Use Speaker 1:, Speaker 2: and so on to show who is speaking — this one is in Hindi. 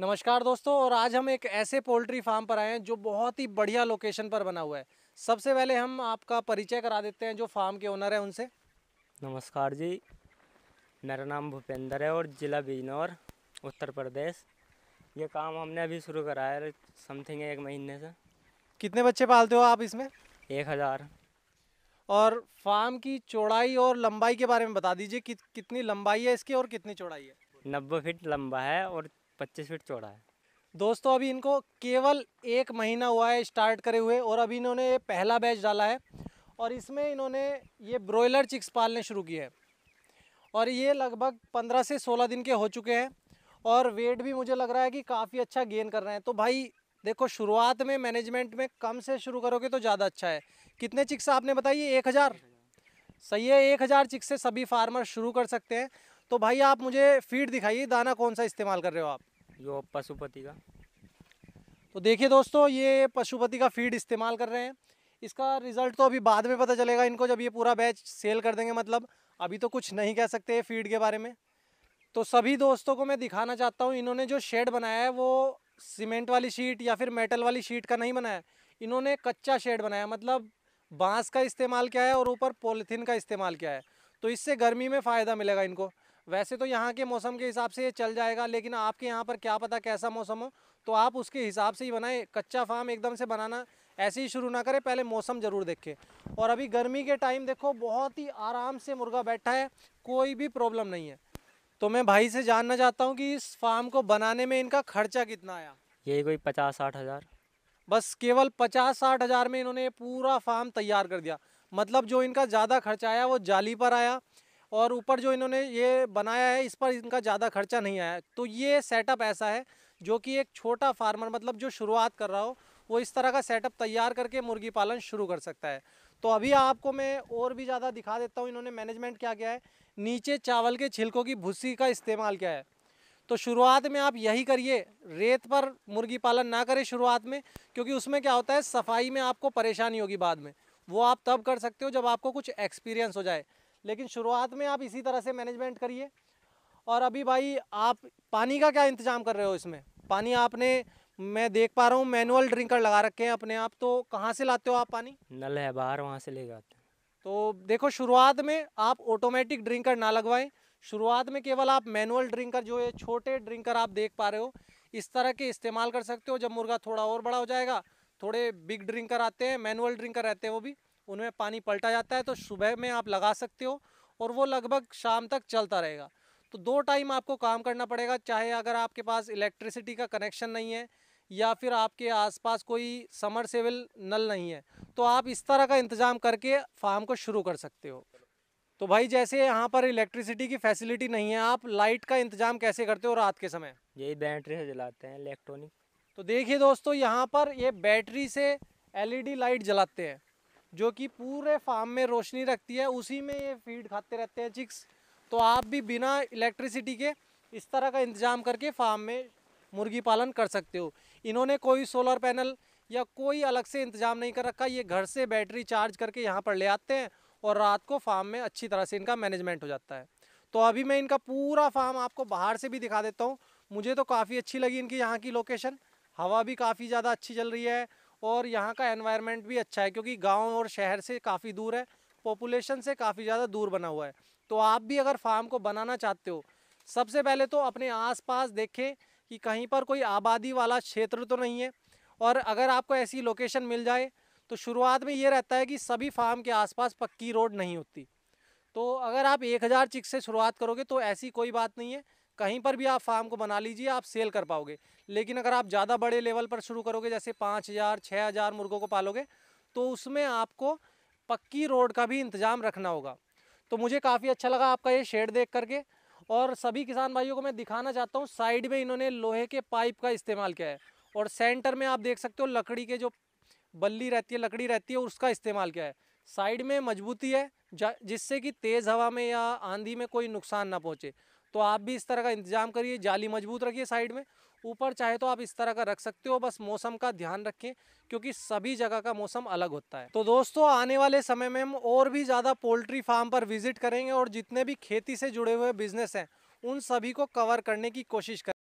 Speaker 1: नमस्कार दोस्तों और आज हम एक ऐसे पोल्ट्री फार्म पर आए हैं जो बहुत ही बढ़िया लोकेशन पर बना हुआ है सबसे पहले हम आपका परिचय करा देते हैं जो फार्म के ओनर हैं उनसे नमस्कार जी मेरा नाम भूपेंद्र है और ज़िला बिजनौर उत्तर प्रदेश ये काम हमने अभी शुरू कराया है समथिंग एक महीने से कितने बच्चे पालते हो आप इसमें एक हज़ार और फार्म की चौड़ाई और लंबाई के बारे में बता दीजिए कि कितनी लंबाई है इसकी और कितनी चौड़ाई है नब्बे फीट लंबा है और पच्चीस फीट चौड़ा है दोस्तों अभी इनको केवल एक महीना हुआ है स्टार्ट करे हुए और अभी इन्होंने ये पहला बैच डाला है और इसमें इन्होंने ये ब्रॉयलर चिक्स पालने शुरू किए हैं और ये लगभग पंद्रह से सोलह दिन के हो चुके हैं और वेट भी मुझे लग रहा है कि काफ़ी अच्छा गेन कर रहे हैं तो भाई देखो शुरुआत में मैनेजमेंट में कम से शुरू करोगे तो ज़्यादा अच्छा है कितने चिक्स आपने बताइए एक हज़ार सही है एक हज़ार चिक्स से सभी फार्मर शुरू कर सकते हैं तो भाई आप मुझे फीड दिखाइए दाना कौन सा इस्तेमाल कर रहे हो आप जो पशुपति का तो देखिए दोस्तों ये पशुपति का फीड इस्तेमाल कर रहे हैं इसका रिज़ल्ट तो अभी बाद में पता चलेगा इनको जब ये पूरा बैच सेल कर देंगे मतलब अभी तो कुछ नहीं कह सकते फीड के बारे में तो सभी दोस्तों को मैं दिखाना चाहता हूँ इन्होंने जो शेड बनाया है वो सीमेंट वाली शीट या फिर मेटल वाली शीट का नहीं बनाया इन्होंने कच्चा शेड बनाया मतलब बांस का इस्तेमाल किया है और ऊपर पॉलीथीन का इस्तेमाल किया है तो इससे गर्मी में फ़ायदा मिलेगा इनको वैसे तो यहाँ के मौसम के हिसाब से ये चल जाएगा लेकिन आपके यहाँ पर क्या पता कैसा मौसम हो तो आप उसके हिसाब से ही बनाएं कच्चा फार्म एकदम से बनाना ऐसे ही शुरू ना करें पहले मौसम ज़रूर देखें और अभी गर्मी के टाइम देखो बहुत ही आराम से मुर्गा बैठा है कोई भी प्रॉब्लम नहीं है तो मैं भाई से जानना चाहता हूँ कि इस फार्म को बनाने में इनका खर्चा कितना आया यही कोई पचास साठ हज़ार बस केवल पचास साठ हज़ार में इन्होंने पूरा फार्म तैयार कर दिया मतलब जो इनका ज़्यादा खर्चा आया वो जाली पर आया और ऊपर जो इन्होंने ये बनाया है इस पर इनका ज़्यादा खर्चा नहीं आया तो ये सेटअप ऐसा है जो कि एक छोटा फार्मर मतलब जो शुरुआत कर रहा हो वो इस तरह का सेटअप तैयार करके मुर्गी पालन शुरू कर सकता है तो अभी आपको मैं और भी ज़्यादा दिखा देता हूँ इन्होंने मैनेजमेंट क्या किया है नीचे चावल के छिलकों की भूसी का इस्तेमाल क्या है तो शुरुआत में आप यही करिए रेत पर मुर्गी पालन ना करें शुरुआत में क्योंकि उसमें क्या होता है सफाई में आपको परेशानी होगी बाद में वो आप तब कर सकते हो जब आपको कुछ एक्सपीरियंस हो जाए लेकिन शुरुआत में आप इसी तरह से मैनेजमेंट करिए और अभी भाई आप पानी का क्या इंतज़ाम कर रहे हो इसमें पानी आपने मैं देख पा रहा हूँ मैनुअल ड्रिंकर लगा रखे हैं अपने आप तो कहाँ से लाते हो आप पानी नल है बाहर वहाँ से ले जाते हैं तो देखो शुरुआत में आप ऑटोमेटिक ड्रिंकर ना लगवाएं शुरुआत में केवल आप मैनुअल ड्रिंकर जो है छोटे ड्रिंकर आप देख पा रहे हो इस तरह के इस्तेमाल कर सकते हो जब मुर्गा थोड़ा और बड़ा हो जाएगा थोड़े बिग ड्रिंकर आते हैं मैनुअल ड्रिंकर रहते हैं वो भी उनमें पानी पलटा जाता है तो सुबह में आप लगा सकते हो और वो लगभग शाम तक चलता रहेगा तो दो टाइम आपको काम करना पड़ेगा चाहे अगर आपके पास इलेक्ट्रिसिटी का कनेक्शन नहीं है या फिर आपके आसपास कोई समर सेवल नल नहीं है तो आप इस तरह का इंतज़ाम करके फार्म को शुरू कर सकते हो तो भाई जैसे यहाँ पर इलेक्ट्रिसिटी की फैसिलिटी नहीं है आप लाइट का इंतजाम कैसे करते हो रात के समय यही बैटरी से जलाते हैं इलेक्ट्रॉनिक तो देखिए दोस्तों यहाँ पर ये बैटरी से एलईडी लाइट जलाते हैं जो कि पूरे फार्म में रोशनी रखती है उसी में ये फीड खाते रहते हैं चिक्स तो आप भी बिना इलेक्ट्रिसिटी के इस तरह का इंतज़ाम करके फार्म में मुर्गी पालन कर सकते हो इन्होंने कोई सोलर पैनल या कोई अलग से इंतज़ाम नहीं कर रखा ये घर से बैटरी चार्ज करके यहाँ पर ले आते हैं और रात को फार्म में अच्छी तरह से इनका मैनेजमेंट हो जाता है तो अभी मैं इनका पूरा फार्म आपको बाहर से भी दिखा देता हूँ मुझे तो काफ़ी अच्छी लगी इनकी यहाँ की लोकेशन हवा भी काफ़ी ज़्यादा अच्छी चल रही है और यहाँ का एनवायरनमेंट भी अच्छा है क्योंकि गांव और शहर से काफ़ी दूर है पॉपुलेशन से काफ़ी ज़्यादा दूर बना हुआ है तो आप भी अगर फार्म को बनाना चाहते हो सबसे पहले तो अपने आसपास देखें कि कहीं पर कोई आबादी वाला क्षेत्र तो नहीं है और अगर आपको ऐसी लोकेशन मिल जाए तो शुरुआत में ये रहता है कि सभी फार्म के आसपास पक्की रोड नहीं होती तो अगर आप एक हज़ार चिक से शुरुआत करोगे तो ऐसी कोई बात नहीं है कहीं पर भी आप फार्म को बना लीजिए आप सेल कर पाओगे लेकिन अगर आप ज़्यादा बड़े लेवल पर शुरू करोगे जैसे पाँच हज़ार छः हज़ार मुर्गों को पालोगे तो उसमें आपको पक्की रोड का भी इंतज़ाम रखना होगा तो मुझे काफ़ी अच्छा लगा आपका ये शेड देख करके और सभी किसान भाइयों को मैं दिखाना चाहता हूँ साइड में इन्होंने लोहे के पाइप का इस्तेमाल किया है और सेंटर में आप देख सकते हो लकड़ी के जो बल्ली रहती है लकड़ी रहती है उसका इस्तेमाल किया है साइड में मजबूती है जिससे कि तेज़ हवा में या आंधी में कोई नुकसान ना पहुँचे तो आप भी इस तरह का इंतजाम करिए जाली मजबूत रखिए साइड में ऊपर चाहे तो आप इस तरह का रख सकते हो बस मौसम का ध्यान रखें क्योंकि सभी जगह का मौसम अलग होता है तो दोस्तों आने वाले समय में हम और भी ज़्यादा पोल्ट्री फार्म पर विजिट करेंगे और जितने भी खेती से जुड़े हुए बिजनेस हैं उन सभी को कवर करने की कोशिश करें